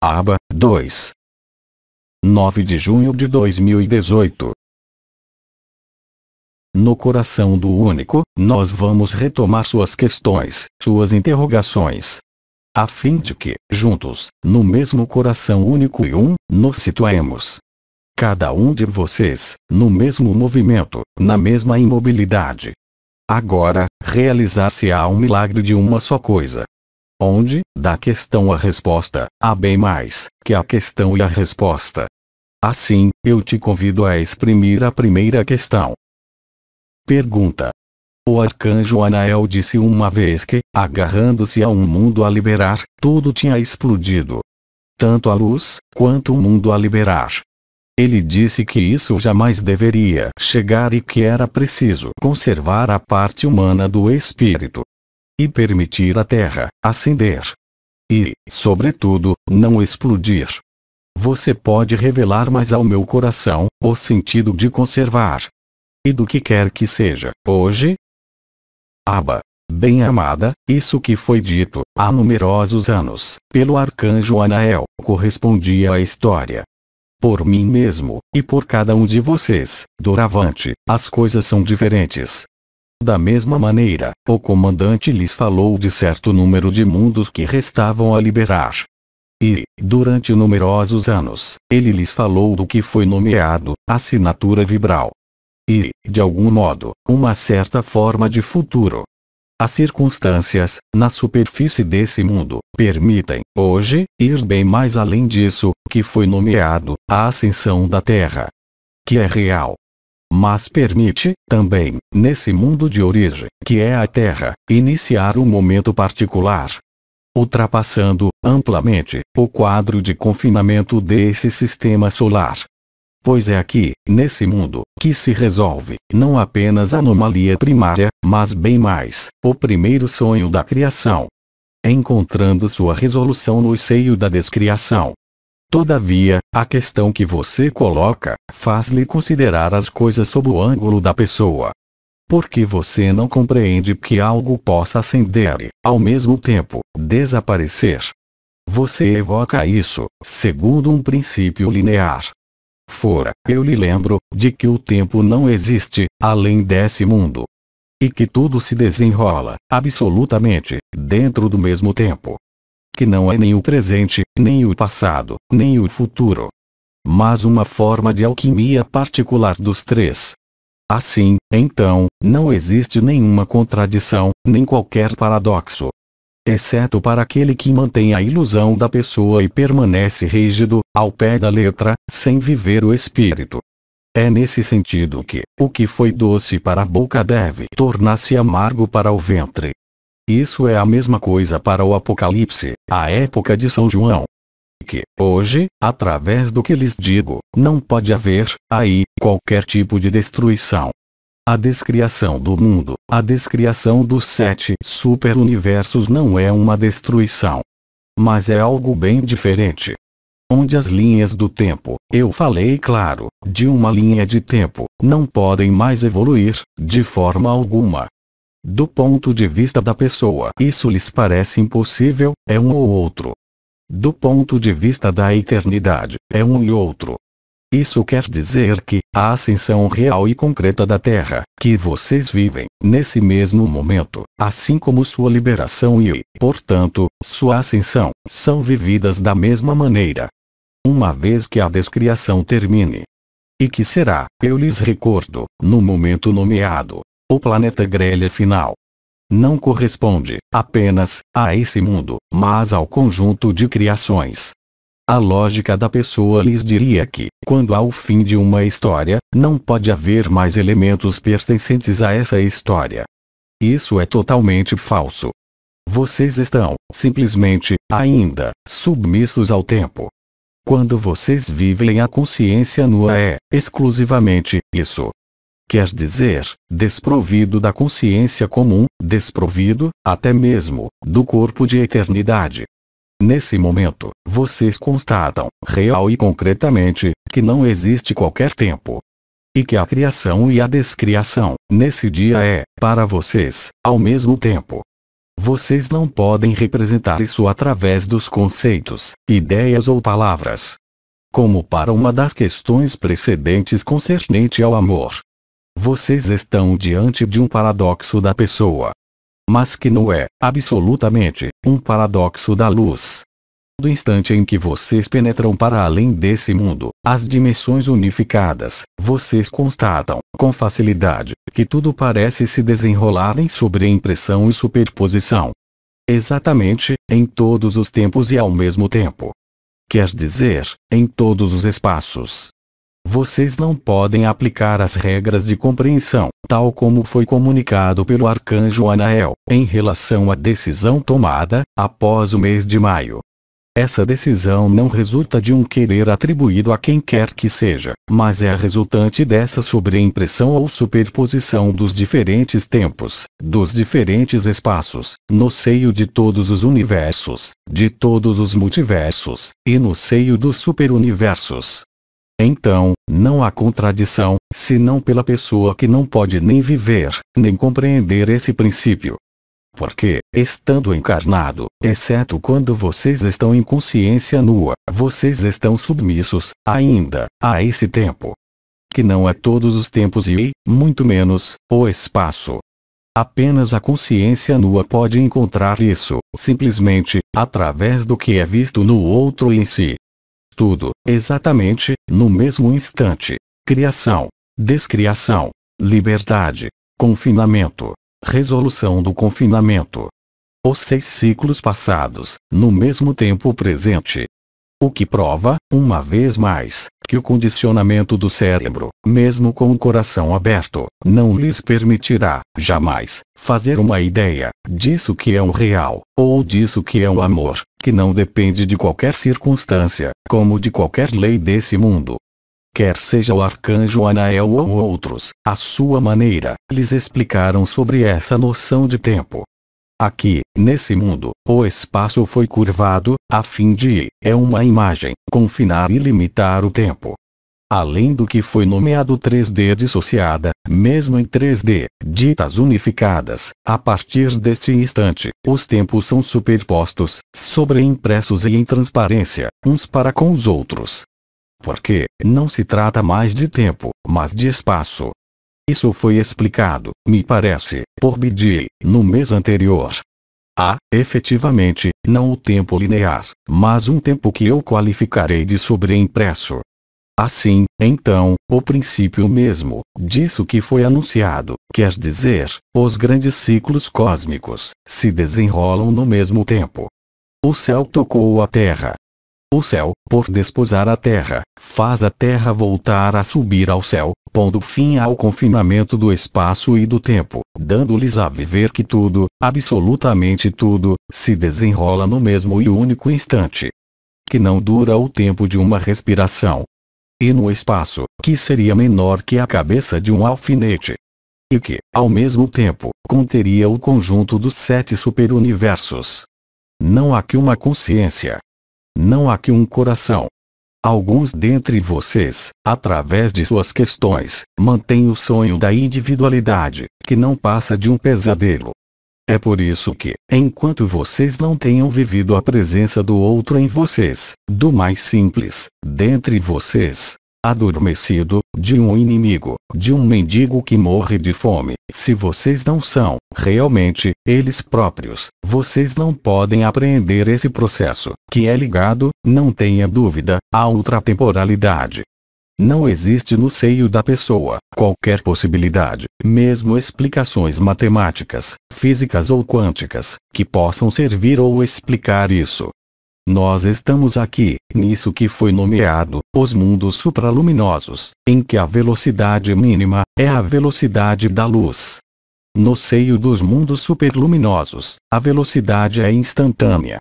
Aba 2. 9 de junho de 2018. No coração do único, nós vamos retomar suas questões, suas interrogações. A fim de que, juntos, no mesmo coração único e um, nos situemos. Cada um de vocês, no mesmo movimento, na mesma imobilidade. Agora, realizar-se-á um milagre de uma só coisa, onde, da questão a resposta, há bem mais que a questão e a resposta. Assim, eu te convido a exprimir a primeira questão. Pergunta. O arcanjo Anael disse uma vez que, agarrando-se a um mundo a liberar, tudo tinha explodido. Tanto a luz, quanto o mundo a liberar. Ele disse que isso jamais deveria chegar e que era preciso conservar a parte humana do espírito, e permitir a Terra ascender. E, sobretudo, não explodir. Você pode revelar mais ao meu coração o sentido de conservar. E do que quer que seja, hoje? Aba, bem amada, isso que foi dito, há numerosos anos, pelo arcanjo Anael, correspondia à história. Por mim mesmo, e por cada um de vocês, doravante, as coisas são diferentes, da mesma maneira, o comandante lhes falou de certo número de mundos que restavam a liberar. E, durante numerosos anos, ele lhes falou do que foi nomeado assinatura vibral. E, de algum modo, uma certa forma de futuro. As circunstâncias, na superfície desse mundo, permitem, hoje, ir bem mais além disso, que foi nomeado a ascensão da Terra. Que é real, mas permite, também, nesse mundo de origem, que é a Terra, iniciar um momento particular, ultrapassando, amplamente, o quadro de confinamento desse sistema solar. Pois é aqui, nesse mundo, que se resolve, não apenas a anomalia primária, mas bem mais, o primeiro sonho da criação. Encontrando sua resolução no seio da descriação, Todavia, a questão que você coloca, faz-lhe considerar as coisas sob o ângulo da pessoa. Porque você não compreende que algo possa ascender e, ao mesmo tempo, desaparecer. Você evoca isso, segundo um princípio linear. Fora, eu lhe lembro, de que o tempo não existe, além desse mundo. E que tudo se desenrola, absolutamente, dentro do mesmo tempo que não é nem o presente, nem o passado, nem o futuro. Mas uma forma de alquimia particular dos três. Assim, então, não existe nenhuma contradição, nem qualquer paradoxo. Exceto para aquele que mantém a ilusão da pessoa e permanece rígido, ao pé da letra, sem viver o espírito. É nesse sentido que o que foi doce para a boca deve tornar-se amargo para o ventre, isso é a mesma coisa para o Apocalipse, a época de São João. Que, hoje, através do que lhes digo, não pode haver, aí, qualquer tipo de destruição. A descriação do mundo, a descriação dos sete superuniversos não é uma destruição. Mas é algo bem diferente. Onde as linhas do tempo, eu falei claro, de uma linha de tempo, não podem mais evoluir, de forma alguma. Do ponto de vista da pessoa, isso lhes parece impossível, é um ou outro. Do ponto de vista da eternidade, é um e outro. Isso quer dizer que, a ascensão real e concreta da Terra, que vocês vivem, nesse mesmo momento, assim como sua liberação e, portanto, sua ascensão, são vividas da mesma maneira. Uma vez que a descriação termine. E que será, eu lhes recordo, no momento nomeado, o planeta grelha final. Não corresponde, apenas, a esse mundo, mas ao conjunto de criações. A lógica da pessoa lhes diria que, quando há o fim de uma história, não pode haver mais elementos pertencentes a essa história. Isso é totalmente falso. Vocês estão, simplesmente, ainda, submissos ao tempo. Quando vocês vivem a consciência nua é, exclusivamente, isso quer dizer, desprovido da consciência comum, desprovido, até mesmo, do corpo de eternidade. Nesse momento, vocês constatam, real e concretamente, que não existe qualquer tempo. E que a criação e a descriação, nesse dia é, para vocês, ao mesmo tempo. Vocês não podem representar isso através dos conceitos, ideias ou palavras. Como para uma das questões precedentes concernente ao amor, vocês estão diante de um paradoxo da pessoa. Mas que não é, absolutamente, um paradoxo da luz. Do instante em que vocês penetram para além desse mundo, as dimensões unificadas, vocês constatam, com facilidade, que tudo parece se desenrolar em sobreimpressão e superposição. Exatamente, em todos os tempos e ao mesmo tempo. Quer dizer, em todos os espaços. Vocês não podem aplicar as regras de compreensão, tal como foi comunicado pelo arcanjo Anael, em relação à decisão tomada, após o mês de maio. Essa decisão não resulta de um querer atribuído a quem quer que seja, mas é a resultante dessa sobreimpressão ou superposição dos diferentes tempos, dos diferentes espaços, no seio de todos os universos, de todos os multiversos, e no seio dos superuniversos. Então, não há contradição, senão pela pessoa que não pode nem viver, nem compreender esse princípio. Porque, estando encarnado, exceto quando vocês estão em consciência nua, vocês estão submissos, ainda, a esse tempo. Que não é todos os tempos e, muito menos, o espaço. Apenas a consciência nua pode encontrar isso, simplesmente, através do que é visto no outro e em si tudo, exatamente, no mesmo instante. Criação, descriação, liberdade, confinamento, resolução do confinamento. Os seis ciclos passados, no mesmo tempo presente. O que prova, uma vez mais, que o condicionamento do cérebro, mesmo com o coração aberto, não lhes permitirá, jamais, fazer uma ideia, disso que é o real, ou disso que é o amor que não depende de qualquer circunstância, como de qualquer lei desse mundo. Quer seja o arcanjo Anael ou outros, à sua maneira, lhes explicaram sobre essa noção de tempo. Aqui, nesse mundo, o espaço foi curvado, a fim de, é uma imagem, confinar e limitar o tempo além do que foi nomeado 3D dissociada, mesmo em 3D, ditas unificadas. A partir deste instante, os tempos são superpostos, sobreimpressos e em transparência, uns para com os outros. Porque, não se trata mais de tempo, mas de espaço. Isso foi explicado, me parece, por Bidi, no mês anterior. Há, ah, efetivamente, não o tempo linear, mas um tempo que eu qualificarei de sobreimpresso, Assim, então, o princípio mesmo, disso que foi anunciado, quer dizer, os grandes ciclos cósmicos, se desenrolam no mesmo tempo. O céu tocou a terra. O céu, por desposar a terra, faz a terra voltar a subir ao céu, pondo fim ao confinamento do espaço e do tempo, dando-lhes a viver que tudo, absolutamente tudo, se desenrola no mesmo e único instante que não dura o tempo de uma respiração, e no espaço, que seria menor que a cabeça de um alfinete. E que, ao mesmo tempo, conteria o conjunto dos sete superuniversos. Não há que uma consciência. Não há que um coração. Alguns dentre vocês, através de suas questões, mantêm o sonho da individualidade, que não passa de um pesadelo, é por isso que, enquanto vocês não tenham vivido a presença do outro em vocês, do mais simples, dentre vocês, adormecido, de um inimigo, de um mendigo que morre de fome. Se vocês não são, realmente, eles próprios, vocês não podem apreender esse processo, que é ligado, não tenha dúvida, à ultratemporalidade, não existe no seio da pessoa qualquer possibilidade, mesmo explicações matemáticas, físicas ou quânticas, que possam servir ou explicar isso. Nós estamos aqui, nisso que foi nomeado, os mundos supraluminosos, em que a velocidade mínima é a velocidade da luz. No seio dos mundos superluminosos, a velocidade é instantânea,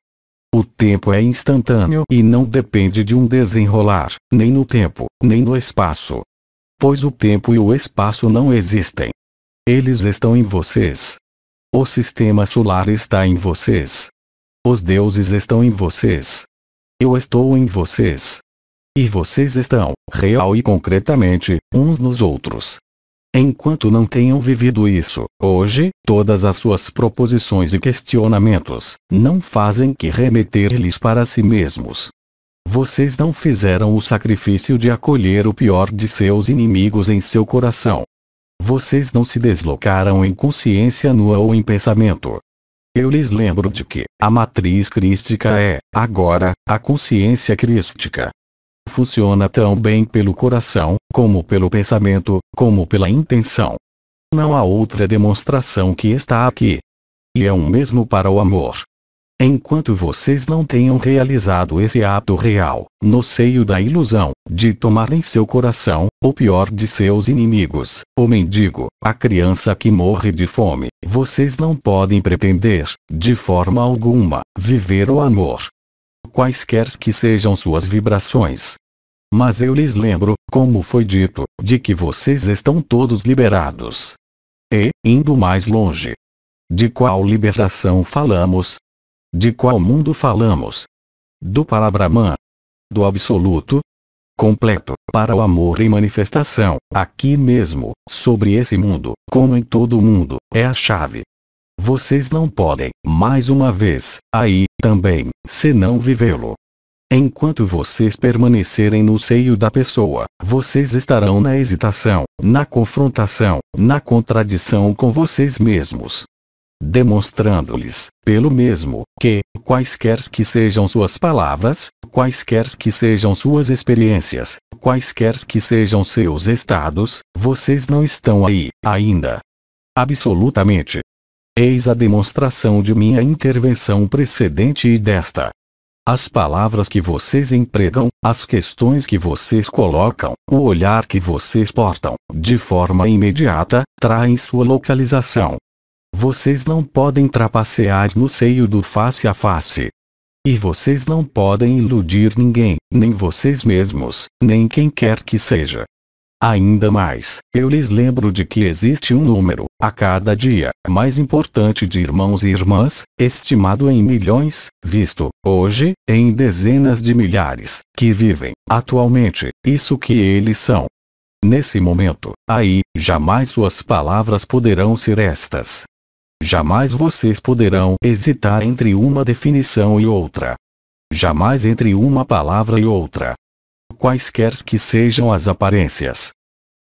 o tempo é instantâneo e não depende de um desenrolar, nem no tempo, nem no espaço. Pois o tempo e o espaço não existem. Eles estão em vocês. O sistema solar está em vocês. Os deuses estão em vocês. Eu estou em vocês. E vocês estão, real e concretamente, uns nos outros. Enquanto não tenham vivido isso, hoje, todas as suas proposições e questionamentos, não fazem que remeter-lhes para si mesmos. Vocês não fizeram o sacrifício de acolher o pior de seus inimigos em seu coração. Vocês não se deslocaram em consciência nua ou em pensamento. Eu lhes lembro de que a matriz crística é, agora, a consciência crística funciona tão bem pelo coração, como pelo pensamento, como pela intenção. Não há outra demonstração que está aqui. E é um mesmo para o amor. Enquanto vocês não tenham realizado esse ato real, no seio da ilusão, de tomar em seu coração, o pior de seus inimigos, o mendigo, a criança que morre de fome, vocês não podem pretender, de forma alguma, viver o amor quaisquer que sejam suas vibrações. Mas eu lhes lembro, como foi dito, de que vocês estão todos liberados. E, indo mais longe, de qual libertação falamos? De qual mundo falamos? Do Parabrahman? Do Absoluto? Completo, para o amor em manifestação, aqui mesmo, sobre esse mundo, como em todo mundo, é a chave, vocês não podem, mais uma vez, aí, também, senão vivê-lo. Enquanto vocês permanecerem no seio da pessoa, vocês estarão na hesitação, na confrontação, na contradição com vocês mesmos. Demonstrando-lhes, pelo mesmo, que, quaisquer que sejam suas palavras, quaisquer que sejam suas experiências, quaisquer que sejam seus estados, vocês não estão aí, ainda. Absolutamente, Eis a demonstração de minha intervenção precedente e desta. As palavras que vocês empregam, as questões que vocês colocam, o olhar que vocês portam, de forma imediata, traem sua localização. Vocês não podem trapacear no seio do face a face. E vocês não podem iludir ninguém, nem vocês mesmos, nem quem quer que seja, Ainda mais, eu lhes lembro de que existe um número, a cada dia, mais importante de irmãos e irmãs, estimado em milhões, visto, hoje, em dezenas de milhares, que vivem, atualmente, isso que eles são. Nesse momento, aí, jamais suas palavras poderão ser estas. Jamais vocês poderão hesitar entre uma definição e outra. Jamais entre uma palavra e outra, quaisquer que sejam as aparências.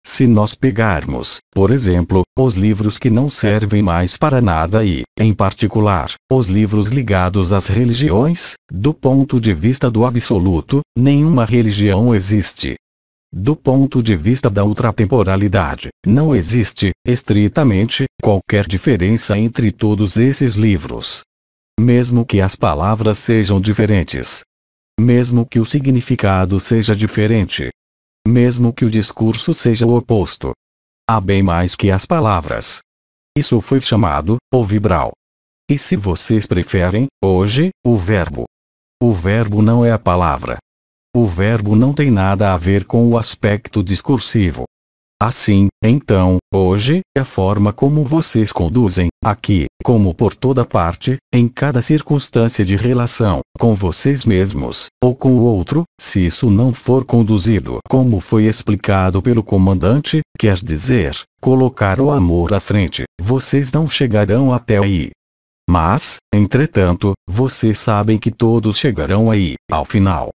Se nós pegarmos, por exemplo, os livros que não servem mais para nada e, em particular, os livros ligados às religiões, do ponto de vista do absoluto, nenhuma religião existe. Do ponto de vista da ultratemporalidade, não existe, estritamente, qualquer diferença entre todos esses livros. Mesmo que as palavras sejam diferentes, mesmo que o significado seja diferente. Mesmo que o discurso seja o oposto. Há bem mais que as palavras. Isso foi chamado, o vibral. E se vocês preferem, hoje, o verbo. O verbo não é a palavra. O verbo não tem nada a ver com o aspecto discursivo. Assim, então, hoje, é a forma como vocês conduzem, aqui, como por toda parte, em cada circunstância de relação, com vocês mesmos, ou com o outro, se isso não for conduzido como foi explicado pelo comandante, quer dizer, colocar o amor à frente, vocês não chegarão até aí. Mas, entretanto, vocês sabem que todos chegarão aí, ao final,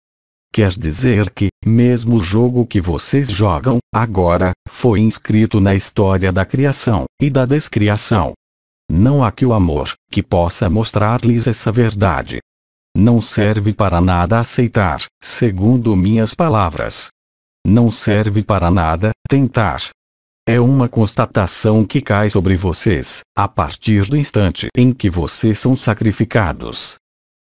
Quer dizer que, mesmo o jogo que vocês jogam, agora, foi inscrito na história da criação, e da descriação. Não há que o amor, que possa mostrar-lhes essa verdade. Não serve para nada aceitar, segundo minhas palavras. Não serve para nada, tentar. É uma constatação que cai sobre vocês, a partir do instante em que vocês são sacrificados.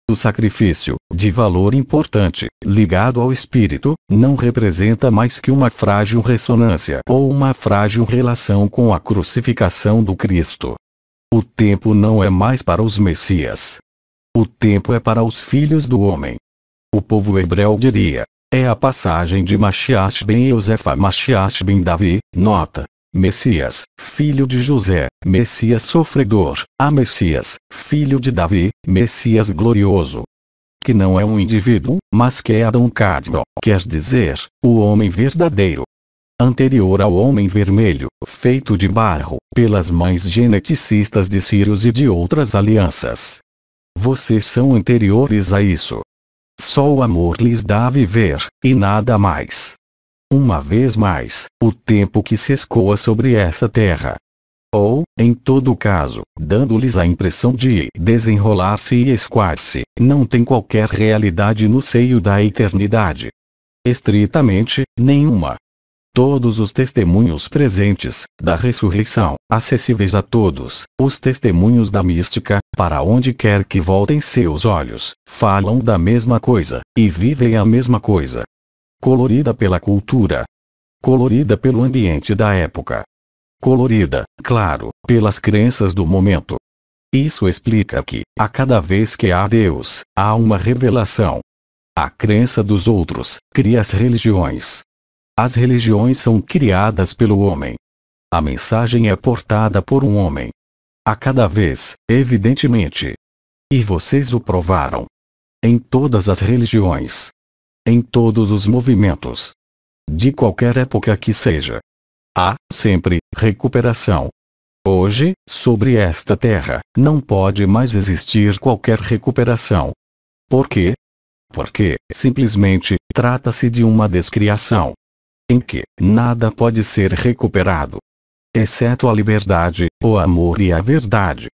O sacrifício, de valor importante, ligado ao espírito, não representa mais que uma frágil ressonância ou uma frágil relação com a crucificação do Cristo. O tempo não é mais para os Messias. O tempo é para os filhos do homem. O povo hebreu diria, é a passagem de Mashiach ben Yosef a Mashiach ben Davi, nota, Messias, filho de José, Messias sofredor, a Messias, filho de Davi, Messias glorioso. Que não é um indivíduo, mas que é Adão Cadmo, quer dizer, o homem verdadeiro. Anterior ao homem vermelho, feito de barro, pelas mães geneticistas de Sírios e de outras alianças. Vocês são anteriores a isso. Só o amor lhes dá a viver, e nada mais uma vez mais, o tempo que se escoa sobre essa terra. Ou, em todo caso, dando-lhes a impressão de desenrolar-se e escoar-se, não tem qualquer realidade no seio da eternidade. Estritamente, nenhuma. Todos os testemunhos presentes, da ressurreição, acessíveis a todos, os testemunhos da mística, para onde quer que voltem seus olhos, falam da mesma coisa, e vivem a mesma coisa, Colorida pela cultura. Colorida pelo ambiente da época. Colorida, claro, pelas crenças do momento. Isso explica que, a cada vez que há Deus, há uma revelação. A crença dos outros cria as religiões. As religiões são criadas pelo homem. A mensagem é portada por um homem. A cada vez, evidentemente. E vocês o provaram. Em todas as religiões, em todos os movimentos. De qualquer época que seja. Há, sempre, recuperação. Hoje, sobre esta terra, não pode mais existir qualquer recuperação. Por quê? Porque, simplesmente, trata-se de uma descriação. Em que, nada pode ser recuperado. Exceto a liberdade, o amor e a verdade.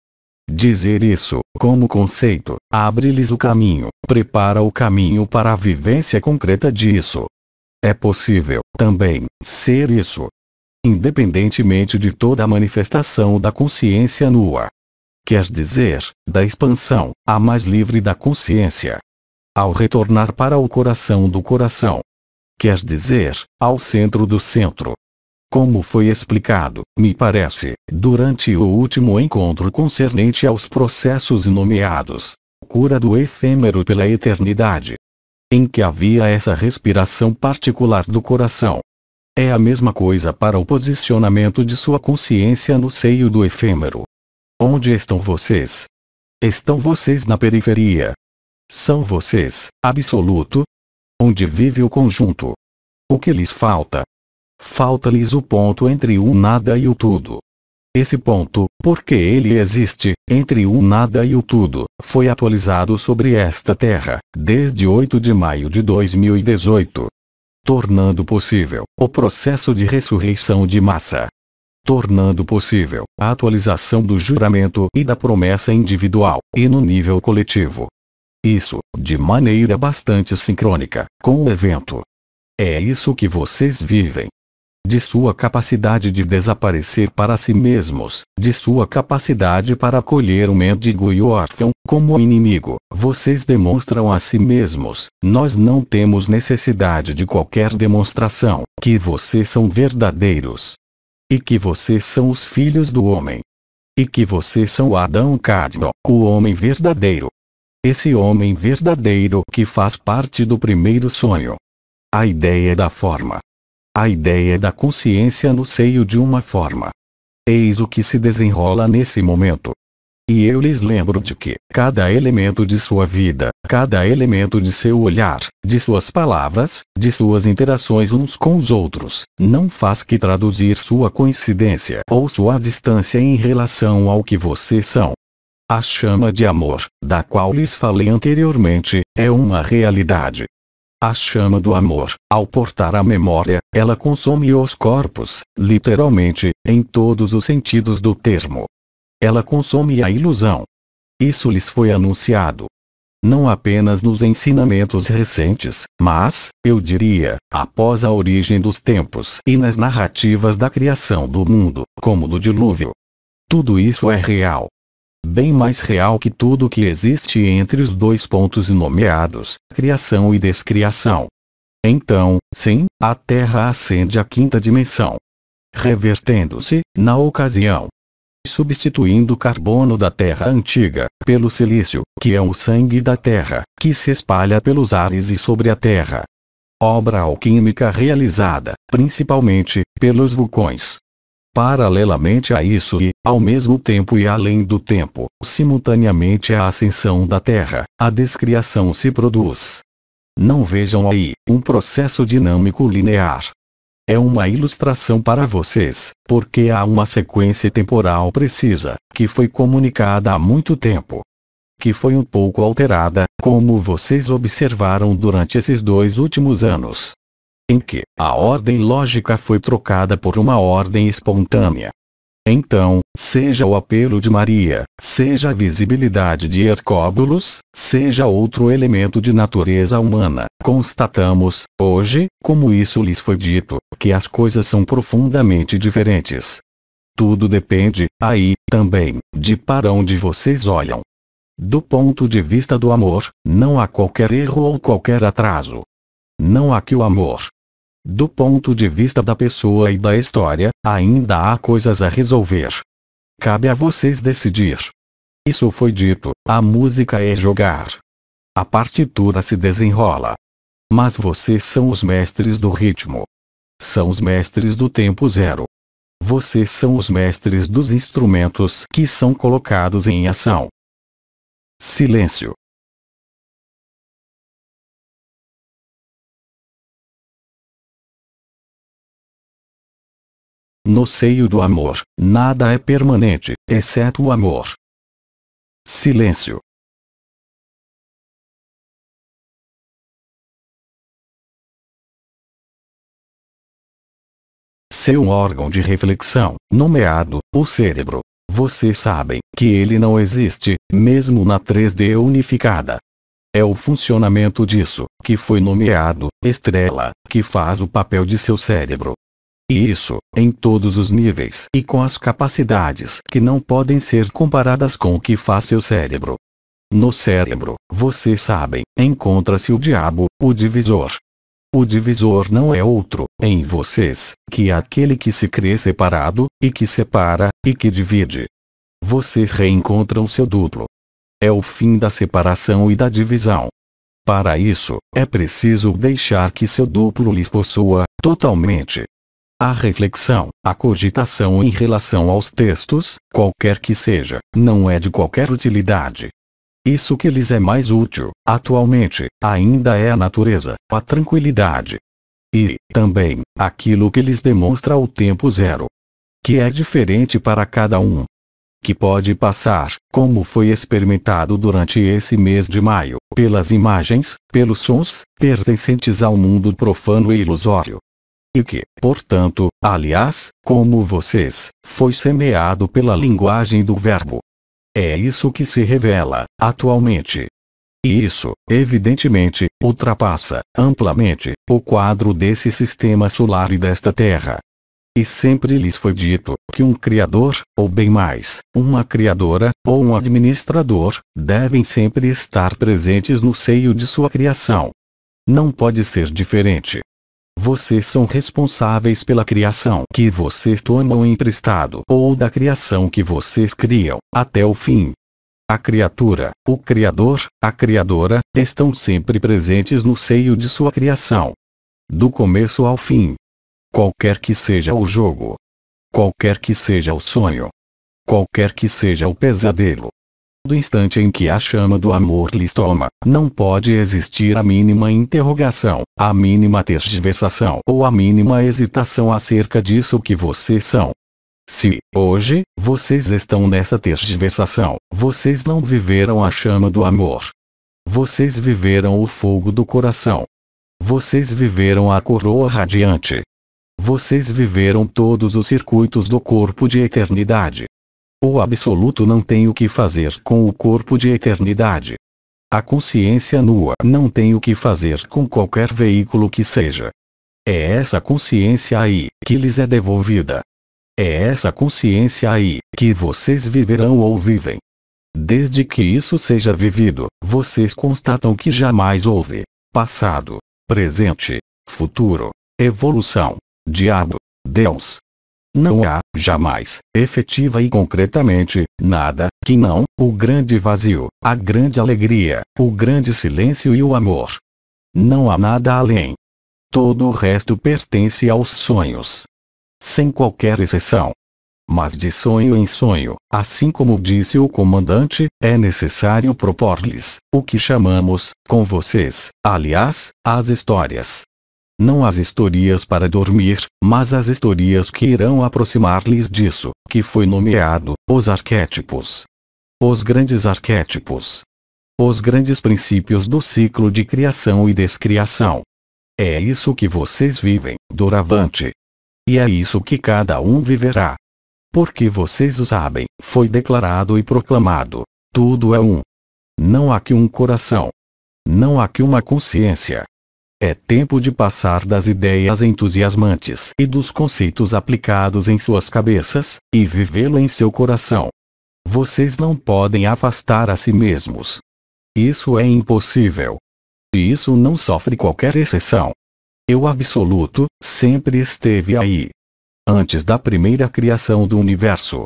Dizer isso, como conceito, abre-lhes o caminho, prepara o caminho para a vivência concreta disso. É possível, também, ser isso. Independentemente de toda a manifestação da consciência nua. Quer dizer, da expansão, a mais livre da consciência. Ao retornar para o coração do coração. Quer dizer, ao centro do centro, como foi explicado, me parece, durante o último encontro concernente aos processos nomeados cura do efêmero pela eternidade, em que havia essa respiração particular do coração. É a mesma coisa para o posicionamento de sua consciência no seio do efêmero. Onde estão vocês? Estão vocês na periferia? São vocês, absoluto? Onde vive o conjunto? O que lhes falta? falta-lhes o ponto entre o nada e o tudo. Esse ponto, porque ele existe, entre o nada e o tudo, foi atualizado sobre esta terra, desde 8 de maio de 2018. Tornando possível o processo de ressurreição de massa. Tornando possível a atualização do juramento e da promessa individual, e no nível coletivo. Isso, de maneira bastante sincrônica, com o evento. É isso que vocês vivem, de sua capacidade de desaparecer para si mesmos, de sua capacidade para acolher o mendigo e o órfão como inimigo. Vocês demonstram a si mesmos, nós não temos necessidade de qualquer demonstração, que vocês são verdadeiros. E que vocês são os filhos do homem. E que vocês são Adão Cadmo, o homem verdadeiro. Esse homem verdadeiro que faz parte do primeiro sonho. A ideia é da forma, a ideia da consciência no seio de uma forma. Eis o que se desenrola nesse momento. E eu lhes lembro de que cada elemento de sua vida, cada elemento de seu olhar, de suas palavras, de suas interações uns com os outros, não faz que traduzir sua coincidência ou sua distância em relação ao que vocês são. A chama de amor, da qual lhes falei anteriormente, é uma realidade, a chama do amor, ao portar a memória, ela consome os corpos, literalmente, em todos os sentidos do termo. Ela consome a ilusão. Isso lhes foi anunciado. Não apenas nos ensinamentos recentes, mas, eu diria, após a origem dos tempos e nas narrativas da criação do mundo, como do dilúvio. Tudo isso é real bem mais real que tudo o que existe entre os dois pontos nomeados, criação e descriação. Então, sim, a Terra ascende à quinta dimensão, revertendo-se, na ocasião, substituindo o carbono da Terra antiga, pelo silício, que é o sangue da Terra, que se espalha pelos ares e sobre a Terra. Obra alquímica realizada, principalmente, pelos vulcões, Paralelamente a isso e, ao mesmo tempo e além do tempo, simultaneamente à ascensão da Terra, a descriação se produz. Não vejam aí, um processo dinâmico linear. É uma ilustração para vocês, porque há uma sequência temporal precisa, que foi comunicada há muito tempo. Que foi um pouco alterada, como vocês observaram durante esses dois últimos anos, em que a ordem lógica foi trocada por uma ordem espontânea. Então, seja o apelo de Maria, seja a visibilidade de Hercóbulos, seja outro elemento de natureza humana, constatamos, hoje, como isso lhes foi dito, que as coisas são profundamente diferentes. Tudo depende, aí, também, de para onde vocês olham. Do ponto de vista do amor, não há qualquer erro ou qualquer atraso. Não há que o amor do ponto de vista da pessoa e da história, ainda há coisas a resolver. Cabe a vocês decidir. Isso foi dito, a música é jogar. A partitura se desenrola. Mas vocês são os mestres do ritmo. São os mestres do tempo zero. Vocês são os mestres dos instrumentos que são colocados em ação. Silêncio. No seio do amor, nada é permanente, exceto o amor. Silêncio. Seu órgão de reflexão, nomeado o cérebro. Vocês sabem que ele não existe, mesmo na 3D unificada. É o funcionamento disso, que foi nomeado estrela, que faz o papel de seu cérebro, e isso, em todos os níveis e com as capacidades que não podem ser comparadas com o que faz seu cérebro. No cérebro, vocês sabem, encontra-se o diabo, o divisor. O divisor não é outro, em vocês, que é aquele que se crê separado, e que separa, e que divide. Vocês reencontram seu duplo. É o fim da separação e da divisão. Para isso, é preciso deixar que seu duplo lhes possua, totalmente, a reflexão, a cogitação em relação aos textos, qualquer que seja, não é de qualquer utilidade. Isso que lhes é mais útil, atualmente, ainda é a natureza, a tranquilidade. E, também, aquilo que lhes demonstra o tempo zero. Que é diferente para cada um. Que pode passar, como foi experimentado durante esse mês de maio, pelas imagens, pelos sons, pertencentes ao mundo profano e ilusório, e que, portanto, aliás, como vocês, foi semeado pela linguagem do Verbo. É isso que se revela, atualmente. E isso, evidentemente, ultrapassa, amplamente, o quadro desse sistema solar e desta Terra. E sempre lhes foi dito que um criador, ou bem mais, uma criadora, ou um administrador, devem sempre estar presentes no seio de sua criação. Não pode ser diferente. Vocês são responsáveis pela criação que vocês tomam emprestado ou da criação que vocês criam, até o fim. A criatura, o criador, a criadora, estão sempre presentes no seio de sua criação. Do começo ao fim. Qualquer que seja o jogo. Qualquer que seja o sonho. Qualquer que seja o pesadelo do instante em que a chama do amor lhes toma, não pode existir a mínima interrogação, a mínima tergiversação ou a mínima hesitação acerca disso que vocês são. Se, hoje, vocês estão nessa tergiversação, vocês não viveram a chama do amor. Vocês viveram o fogo do coração. Vocês viveram a coroa radiante. Vocês viveram todos os circuitos do corpo de eternidade. O absoluto não tem o que fazer com o corpo de eternidade. A consciência nua não tem o que fazer com qualquer veículo que seja. É essa consciência aí que lhes é devolvida. É essa consciência aí que vocês viverão ou vivem. Desde que isso seja vivido, vocês constatam que jamais houve passado, presente, futuro, evolução, diabo, Deus, não há, jamais, efetiva e concretamente, nada, que não, o grande vazio, a grande alegria, o grande silêncio e o amor. Não há nada além. Todo o resto pertence aos sonhos. Sem qualquer exceção. Mas de sonho em sonho, assim como disse o comandante, é necessário propor-lhes, o que chamamos, com vocês, aliás, as histórias não as historias para dormir, mas as historias que irão aproximar-lhes disso, que foi nomeado, os arquétipos. Os grandes arquétipos. Os grandes princípios do ciclo de criação e descriação. É isso que vocês vivem, doravante. E é isso que cada um viverá. Porque vocês o sabem, foi declarado e proclamado. Tudo é um. Não há que um coração. Não há que uma consciência. É tempo de passar das ideias entusiasmantes e dos conceitos aplicados em suas cabeças, e vivê-lo em seu coração. Vocês não podem afastar a si mesmos. Isso é impossível. E isso não sofre qualquer exceção. Eu absoluto sempre esteve aí. Antes da primeira criação do universo.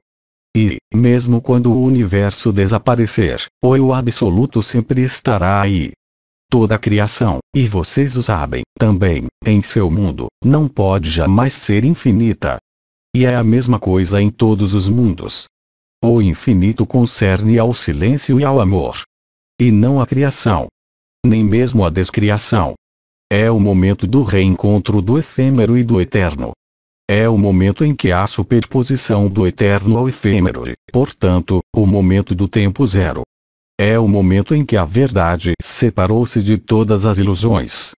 E, mesmo quando o universo desaparecer, o eu absoluto sempre estará aí toda a criação, e vocês o sabem, também, em seu mundo, não pode jamais ser infinita. E é a mesma coisa em todos os mundos. O infinito concerne ao silêncio e ao amor. E não à criação. Nem mesmo à descriação. É o momento do reencontro do efêmero e do eterno. É o momento em que há superposição do eterno ao efêmero e, portanto, o momento do tempo zero. É o momento em que a verdade separou-se de todas as ilusões.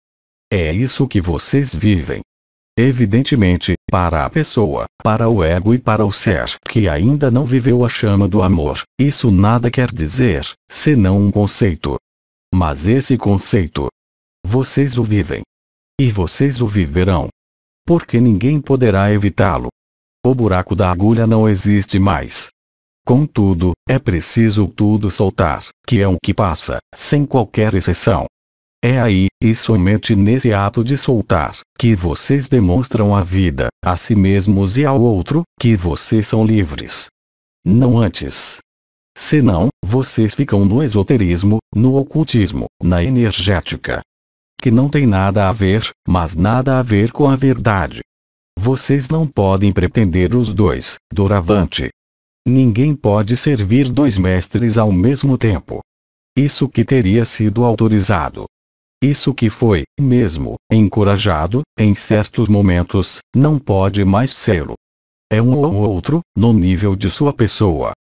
É isso que vocês vivem. Evidentemente, para a pessoa, para o ego e para o ser que ainda não viveu a chama do amor, isso nada quer dizer, senão um conceito. Mas esse conceito, vocês o vivem. E vocês o viverão. Porque ninguém poderá evitá-lo. O buraco da agulha não existe mais. Contudo, é preciso tudo soltar, que é o que passa, sem qualquer exceção. É aí, e somente nesse ato de soltar, que vocês demonstram a vida, a si mesmos e ao outro, que vocês são livres. Não antes. Senão, vocês ficam no esoterismo, no ocultismo, na energética. Que não tem nada a ver, mas nada a ver com a verdade. Vocês não podem pretender os dois, doravante, Ninguém pode servir dois mestres ao mesmo tempo. Isso que teria sido autorizado. Isso que foi, mesmo, encorajado, em certos momentos, não pode mais sê-lo. É um ou outro, no nível de sua pessoa.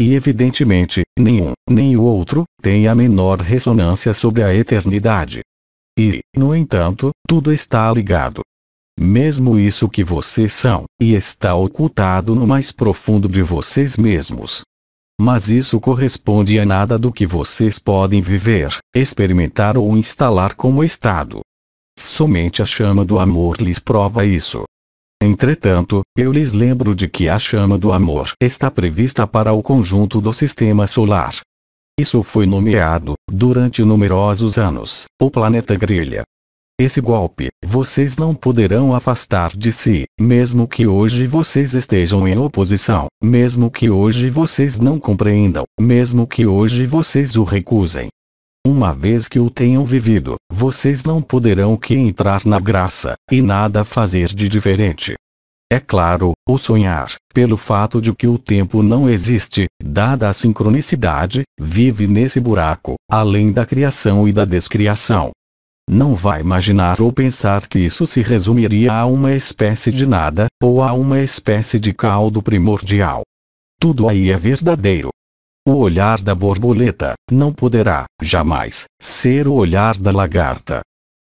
E evidentemente, nenhum, nem o outro, tem a menor ressonância sobre a eternidade. E, no entanto, tudo está ligado, mesmo isso que vocês são, e está ocultado no mais profundo de vocês mesmos. Mas isso corresponde a nada do que vocês podem viver, experimentar ou instalar como estado. Somente a chama do amor lhes prova isso. Entretanto, eu lhes lembro de que a chama do amor está prevista para o conjunto do sistema solar. Isso foi nomeado, durante numerosos anos, o planeta grelha, esse golpe, vocês não poderão afastar de si, mesmo que hoje vocês estejam em oposição, mesmo que hoje vocês não compreendam, mesmo que hoje vocês o recusem. Uma vez que o tenham vivido, vocês não poderão que entrar na graça, e nada fazer de diferente. É claro, o sonhar, pelo fato de que o tempo não existe, dada a sincronicidade, vive nesse buraco, além da criação e da descriação, não vai imaginar ou pensar que isso se resumiria a uma espécie de nada, ou a uma espécie de caldo primordial. Tudo aí é verdadeiro. O olhar da borboleta não poderá, jamais, ser o olhar da lagarta.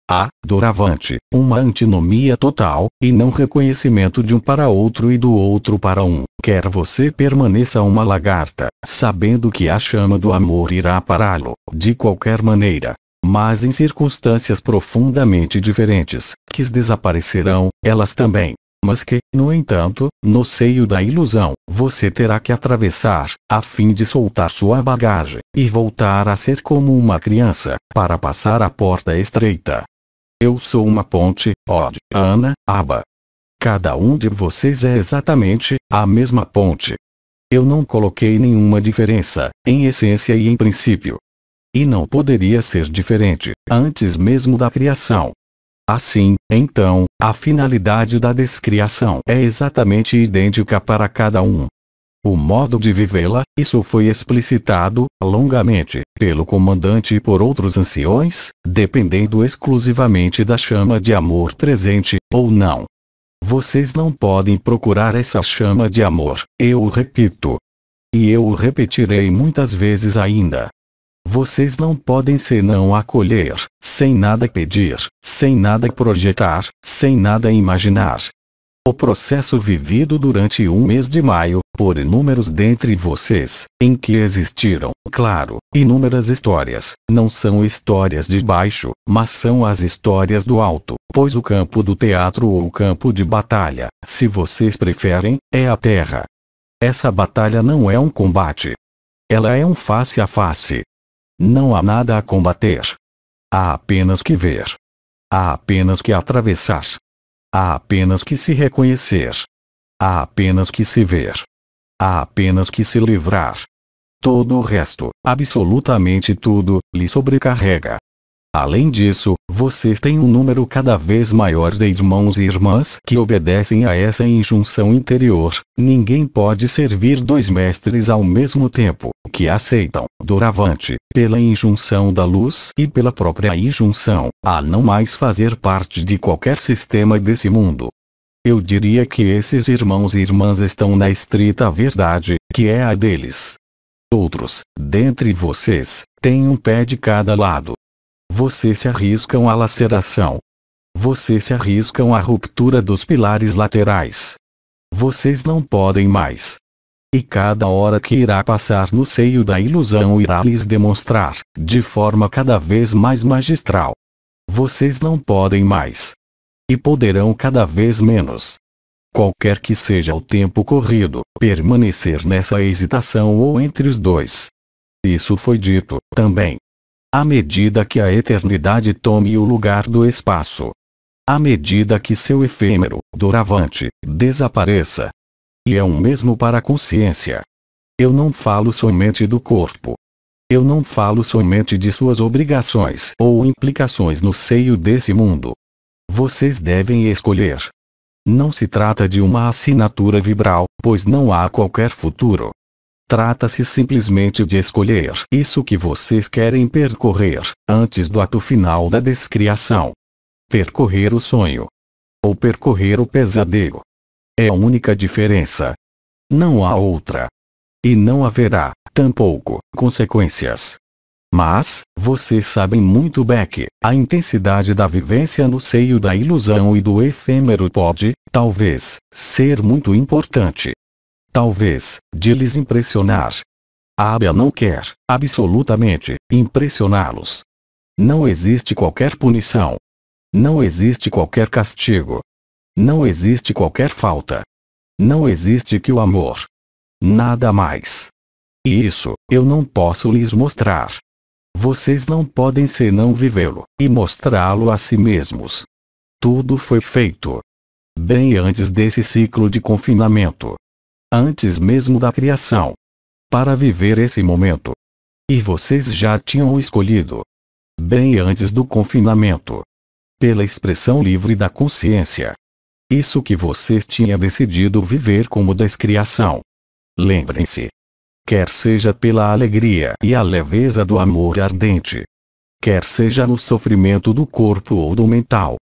Há, doravante, uma antinomia total, e não reconhecimento de um para outro e do outro para um. Quer você permaneça uma lagarta, sabendo que a chama do amor irá pará-lo, de qualquer maneira, mas em circunstâncias profundamente diferentes, que desaparecerão, elas também. Mas que, no entanto, no seio da ilusão, você terá que atravessar, a fim de soltar sua bagagem, e voltar a ser como uma criança, para passar a porta estreita. Eu sou uma ponte, Od, Ana, Aba. Cada um de vocês é exatamente a mesma ponte. Eu não coloquei nenhuma diferença, em essência e em princípio, e não poderia ser diferente, antes mesmo da criação. Assim, então, a finalidade da descriação é exatamente idêntica para cada um. O modo de vivê-la, isso foi explicitado, longamente, pelo comandante e por outros anciões, dependendo exclusivamente da chama de amor presente, ou não. Vocês não podem procurar essa chama de amor, eu o repito. E eu o repetirei muitas vezes ainda. Vocês não podem senão acolher, sem nada pedir, sem nada projetar, sem nada imaginar. O processo vivido durante um mês de maio, por inúmeros dentre vocês, em que existiram, claro, inúmeras histórias, não são histórias de baixo, mas são as histórias do alto, pois o campo do teatro ou o campo de batalha, se vocês preferem, é a terra. Essa batalha não é um combate. Ela é um face a face, não há nada a combater. Há apenas que ver. Há apenas que atravessar. Há apenas que se reconhecer. Há apenas que se ver. Há apenas que se livrar. Todo o resto, absolutamente tudo, lhe sobrecarrega. Além disso, vocês têm um número cada vez maior de irmãos e irmãs que obedecem a essa injunção interior. Ninguém pode servir dois mestres ao mesmo tempo, que aceitam, doravante, pela injunção da luz e pela própria injunção, a não mais fazer parte de qualquer sistema desse mundo. Eu diria que esses irmãos e irmãs estão na estrita verdade, que é a deles. Outros, dentre vocês, têm um pé de cada lado. Vocês se arriscam à laceração. Vocês se arriscam à ruptura dos pilares laterais. Vocês não podem mais, e cada hora que irá passar no seio da ilusão irá lhes demonstrar, de forma cada vez mais magistral. Vocês não podem mais. E poderão cada vez menos. Qualquer que seja o tempo corrido, permanecer nessa hesitação ou entre os dois. Isso foi dito, também. À medida que a eternidade tome o lugar do espaço. À medida que seu efêmero, doravante, desapareça, e é um mesmo para a consciência. Eu não falo somente do corpo. Eu não falo somente de suas obrigações ou implicações no seio desse mundo. Vocês devem escolher. Não se trata de uma assinatura vibral, pois não há qualquer futuro. Trata-se simplesmente de escolher isso que vocês querem percorrer, antes do ato final da descriação. Percorrer o sonho. Ou percorrer o pesadelo. É a única diferença. Não há outra. E não haverá, tampouco, consequências. Mas, vocês sabem muito bem que, a intensidade da vivência no seio da ilusão e do efêmero pode, talvez, ser muito importante. Talvez, de lhes impressionar. A Abia não quer, absolutamente, impressioná-los. Não existe qualquer punição. Não existe qualquer castigo. Não existe qualquer falta. Não existe que o amor. Nada mais. E isso, eu não posso lhes mostrar. Vocês não podem senão vivê-lo, e mostrá-lo a si mesmos. Tudo foi feito. Bem antes desse ciclo de confinamento. Antes mesmo da criação. Para viver esse momento. E vocês já tinham escolhido. Bem antes do confinamento. Pela expressão livre da consciência. Isso que vocês tinham decidido viver como descriação. Lembrem-se. Quer seja pela alegria e a leveza do amor ardente. Quer seja no sofrimento do corpo ou do mental.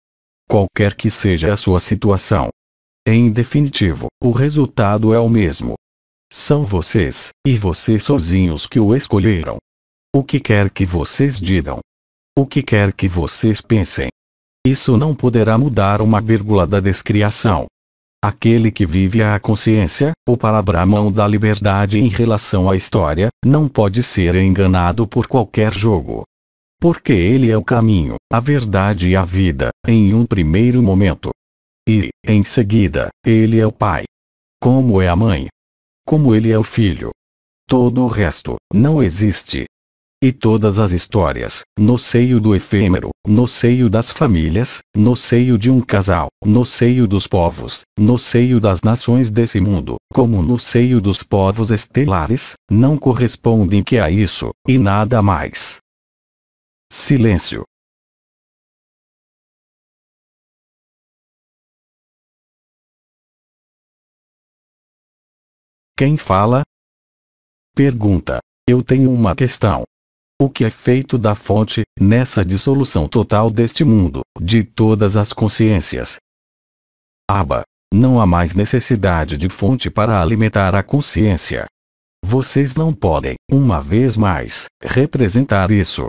Qualquer que seja a sua situação. Em definitivo, o resultado é o mesmo. São vocês, e vocês sozinhos que o escolheram. O que quer que vocês digam. O que quer que vocês pensem. Isso não poderá mudar uma vírgula da descriação. Aquele que vive a consciência, o parabramão da liberdade em relação à história, não pode ser enganado por qualquer jogo. Porque ele é o caminho, a verdade e a vida, em um primeiro momento. E, em seguida, ele é o pai. Como é a mãe. Como ele é o filho. Todo o resto, não existe. E todas as histórias, no seio do efêmero, no seio das famílias, no seio de um casal, no seio dos povos, no seio das nações desse mundo, como no seio dos povos estelares, não correspondem que a isso, e nada mais. Silêncio. Quem fala? Pergunta. Eu tenho uma questão o que é feito da fonte, nessa dissolução total deste mundo, de todas as consciências. Aba. Não há mais necessidade de fonte para alimentar a consciência. Vocês não podem, uma vez mais, representar isso.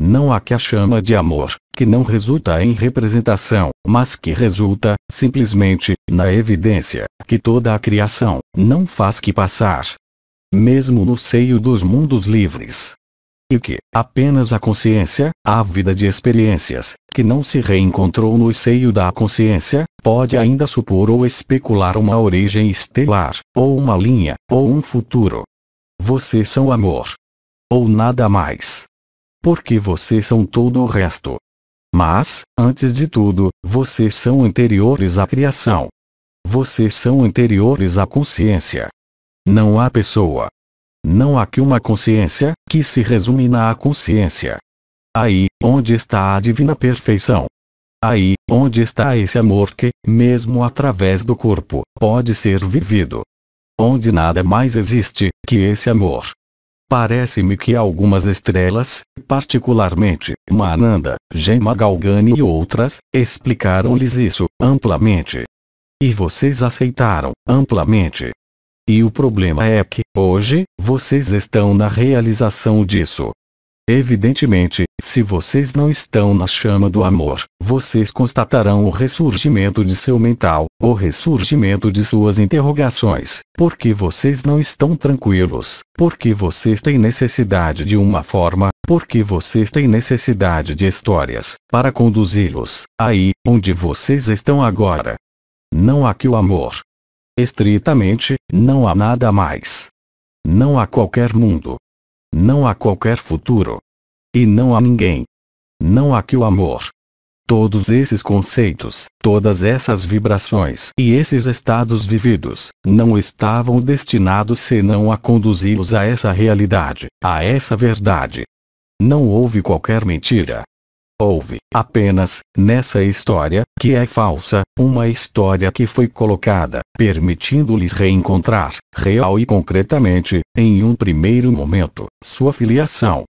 Não há que a chama de amor, que não resulta em representação, mas que resulta, simplesmente, na evidência, que toda a criação, não faz que passar. Mesmo no seio dos mundos livres, e que apenas a consciência, ávida de experiências, que não se reencontrou no seio da consciência, pode ainda supor ou especular uma origem estelar, ou uma linha, ou um futuro. Vocês são amor. Ou nada mais. Porque vocês são todo o resto. Mas, antes de tudo, vocês são anteriores à criação. Vocês são anteriores à consciência. Não há pessoa, não há que uma consciência, que se resume na consciência. Aí, onde está a divina perfeição? Aí, onde está esse amor que, mesmo através do corpo, pode ser vivido? Onde nada mais existe que esse amor. Parece-me que algumas estrelas, particularmente Mananda, Gema Galgani e outras, explicaram-lhes isso amplamente. E vocês aceitaram amplamente. E o problema é que, hoje, vocês estão na realização disso. Evidentemente, se vocês não estão na chama do amor, vocês constatarão o ressurgimento de seu mental, o ressurgimento de suas interrogações, porque vocês não estão tranquilos, porque vocês têm necessidade de uma forma, porque vocês têm necessidade de histórias, para conduzi-los, aí, onde vocês estão agora. Não há que o amor, Estritamente, não há nada mais. Não há qualquer mundo. Não há qualquer futuro. E não há ninguém. Não há que o amor. Todos esses conceitos, todas essas vibrações e esses estados vividos, não estavam destinados senão a conduzi-los a essa realidade, a essa verdade. Não houve qualquer mentira, Houve, apenas, nessa história, que é falsa, uma história que foi colocada, permitindo-lhes reencontrar, real e concretamente, em um primeiro momento, sua filiação.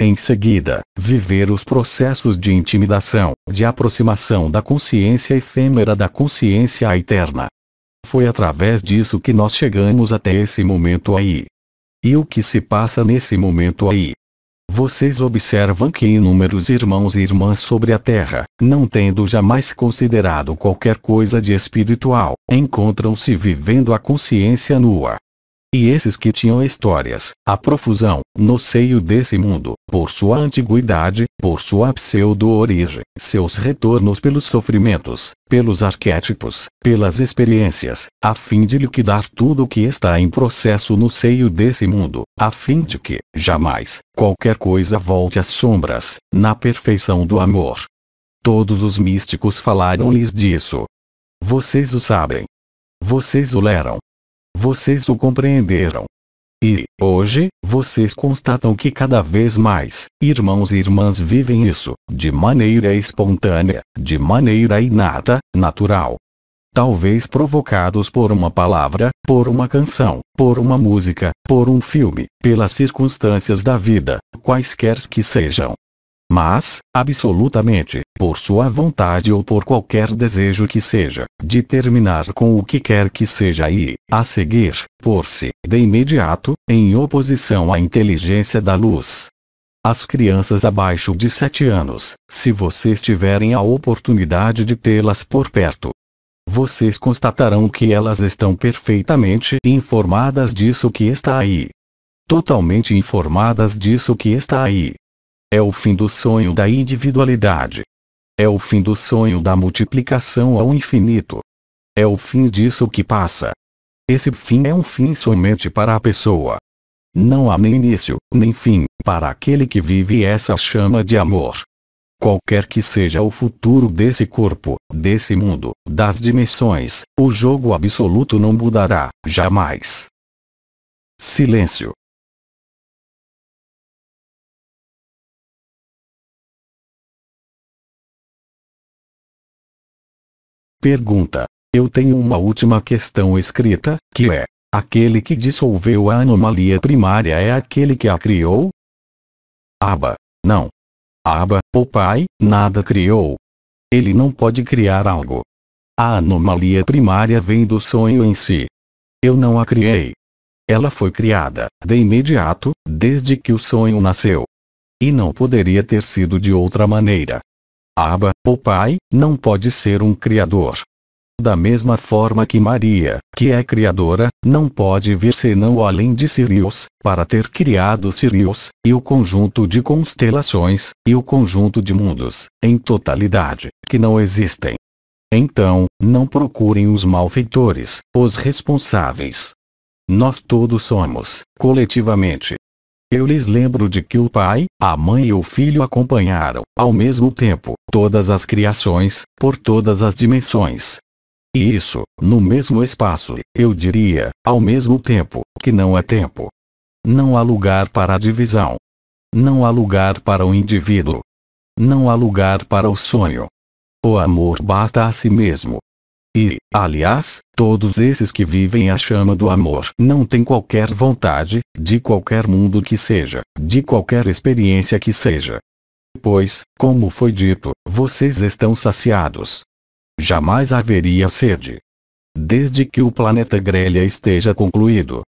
Em seguida, viver os processos de intimidação, de aproximação da consciência efêmera da consciência eterna. Foi através disso que nós chegamos até esse momento aí. E o que se passa nesse momento aí, vocês observam que inúmeros irmãos e irmãs sobre a Terra, não tendo jamais considerado qualquer coisa de espiritual, encontram-se vivendo a consciência nua, e esses que tinham histórias, a profusão, no seio desse mundo, por sua antiguidade, por sua pseudo-origem, seus retornos pelos sofrimentos, pelos arquétipos, pelas experiências, a fim de liquidar tudo o que está em processo no seio desse mundo, a fim de que, jamais, qualquer coisa volte às sombras, na perfeição do amor. Todos os místicos falaram-lhes disso. Vocês o sabem. Vocês o leram, vocês o compreenderam. E, hoje, vocês constatam que cada vez mais, irmãos e irmãs vivem isso, de maneira espontânea, de maneira inata, natural. Talvez provocados por uma palavra, por uma canção, por uma música, por um filme, pelas circunstâncias da vida, quaisquer que sejam mas, absolutamente, por sua vontade ou por qualquer desejo que seja, de terminar com o que quer que seja e, a seguir, pôr-se, de imediato, em oposição à inteligência da luz. As crianças abaixo de 7 anos, se vocês tiverem a oportunidade de tê-las por perto, vocês constatarão que elas estão perfeitamente informadas disso que está aí. Totalmente informadas disso que está aí. É o fim do sonho da individualidade. É o fim do sonho da multiplicação ao infinito. É o fim disso que passa. Esse fim é um fim somente para a pessoa. Não há nem início, nem fim, para aquele que vive essa chama de amor. Qualquer que seja o futuro desse corpo, desse mundo, das dimensões, o jogo absoluto não mudará, jamais. Silêncio. Pergunta. Eu tenho uma última questão escrita, que é: aquele que dissolveu a anomalia primária é aquele que a criou? Aba. Não. Aba, o pai, nada criou. Ele não pode criar algo. A anomalia primária vem do sonho em si. Eu não a criei. Ela foi criada, de imediato, desde que o sonho nasceu. E não poderia ter sido de outra maneira. Abba, o Pai, não pode ser um criador. Da mesma forma que Maria, que é criadora, não pode vir senão além de Sirius, para ter criado Sirius, e o conjunto de constelações, e o conjunto de mundos, em totalidade, que não existem. Então, não procurem os malfeitores, os responsáveis. Nós todos somos, coletivamente, eu lhes lembro de que o pai, a mãe e o filho acompanharam, ao mesmo tempo, todas as criações, por todas as dimensões. E isso, no mesmo espaço, eu diria, ao mesmo tempo, que não há tempo. Não há lugar para a divisão. Não há lugar para o indivíduo. Não há lugar para o sonho. O amor basta a si mesmo, e, aliás, todos esses que vivem a chama do amor não têm qualquer vontade, de qualquer mundo que seja, de qualquer experiência que seja. Pois, como foi dito, vocês estão saciados. Jamais haveria sede. Desde que o planeta grelha esteja concluído.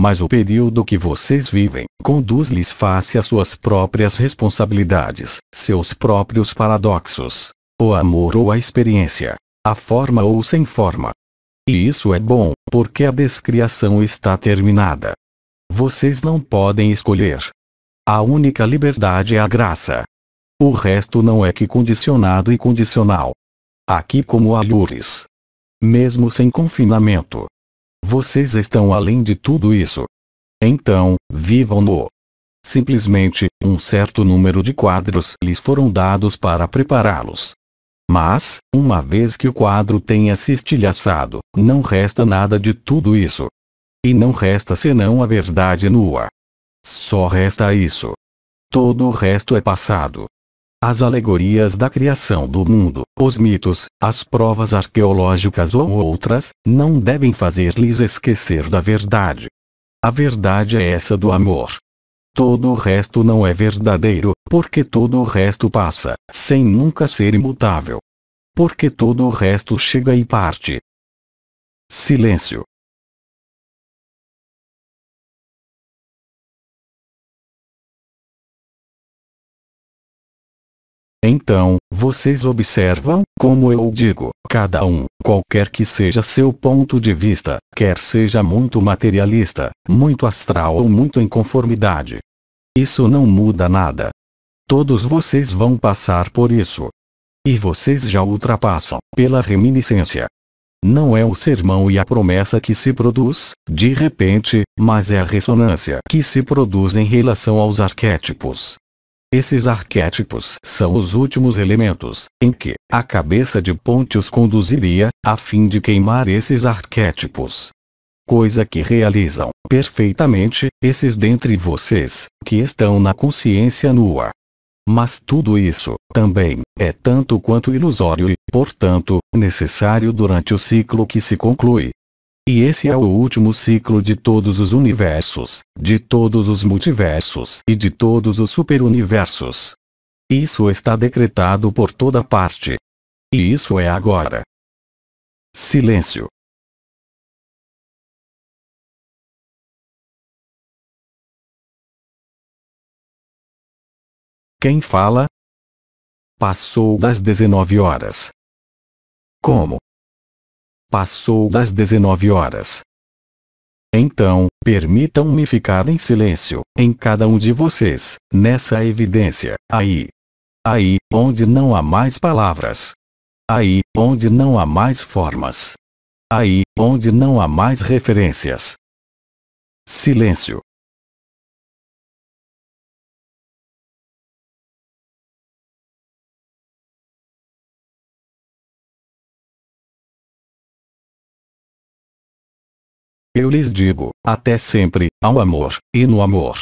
Mas o período que vocês vivem conduz-lhes face às suas próprias responsabilidades, seus próprios paradoxos. O amor ou a experiência, a forma ou sem forma. E isso é bom, porque a descriação está terminada. Vocês não podem escolher. A única liberdade é a graça. O resto não é que condicionado e condicional. Aqui como Lures. Mesmo sem confinamento. Vocês estão além de tudo isso. Então, vivam no. Simplesmente, um certo número de quadros lhes foram dados para prepará-los. Mas, uma vez que o quadro tenha se estilhaçado, não resta nada de tudo isso. E não resta senão a verdade nua. Só resta isso. Todo o resto é passado. As alegorias da criação do mundo, os mitos, as provas arqueológicas ou outras, não devem fazer-lhes esquecer da verdade. A verdade é essa do amor. Todo o resto não é verdadeiro, porque todo o resto passa, sem nunca ser imutável. Porque todo o resto chega e parte. Silêncio. Então, vocês observam, como eu digo, cada um, qualquer que seja seu ponto de vista, quer seja muito materialista, muito astral ou muito em conformidade. Isso não muda nada. Todos vocês vão passar por isso. E vocês já ultrapassam, pela reminiscência. Não é o sermão e a promessa que se produz, de repente, mas é a ressonância que se produz em relação aos arquétipos, esses arquétipos são os últimos elementos, em que a cabeça de Ponte os conduziria, a fim de queimar esses arquétipos. Coisa que realizam, perfeitamente, esses dentre vocês, que estão na consciência nua. Mas tudo isso, também, é tanto quanto ilusório e, portanto, necessário durante o ciclo que se conclui, e esse é o último ciclo de todos os universos, de todos os multiversos e de todos os superuniversos. Isso está decretado por toda parte. E isso é agora. Silêncio. Quem fala? Passou das 19 horas. Como? passou das 19 horas. Então, permitam-me ficar em silêncio, em cada um de vocês, nessa evidência, aí. Aí, onde não há mais palavras. Aí, onde não há mais formas. Aí, onde não há mais referências. Silêncio. Eu lhes digo, até sempre, ao amor, e no amor.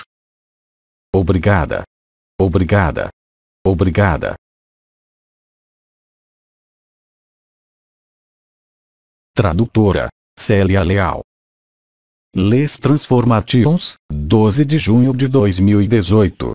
Obrigada. Obrigada. Obrigada. Tradutora, Célia Leal. Les Transformations, 12 de junho de 2018.